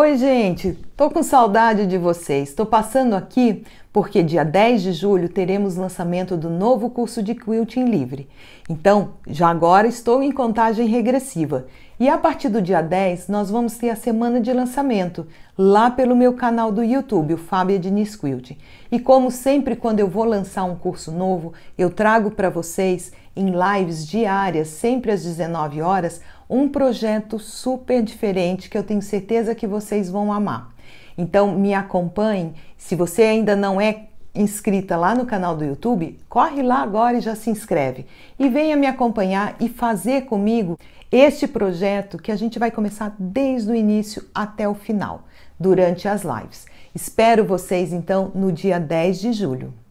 Oi, gente! Tô com saudade de vocês. Estou passando aqui porque dia 10 de julho teremos lançamento do novo curso de quilting livre. Então, já agora estou em contagem regressiva. E a partir do dia 10, nós vamos ter a semana de lançamento lá pelo meu canal do YouTube, o Fábia Diniz Quilting. E como sempre quando eu vou lançar um curso novo, eu trago para vocês em lives diárias, sempre às 19 horas, um projeto super diferente que eu tenho certeza que vocês vão amar. Então me acompanhe. Se você ainda não é inscrita lá no canal do YouTube, corre lá agora e já se inscreve. E venha me acompanhar e fazer comigo este projeto que a gente vai começar desde o início até o final, durante as lives. Espero vocês então no dia 10 de julho.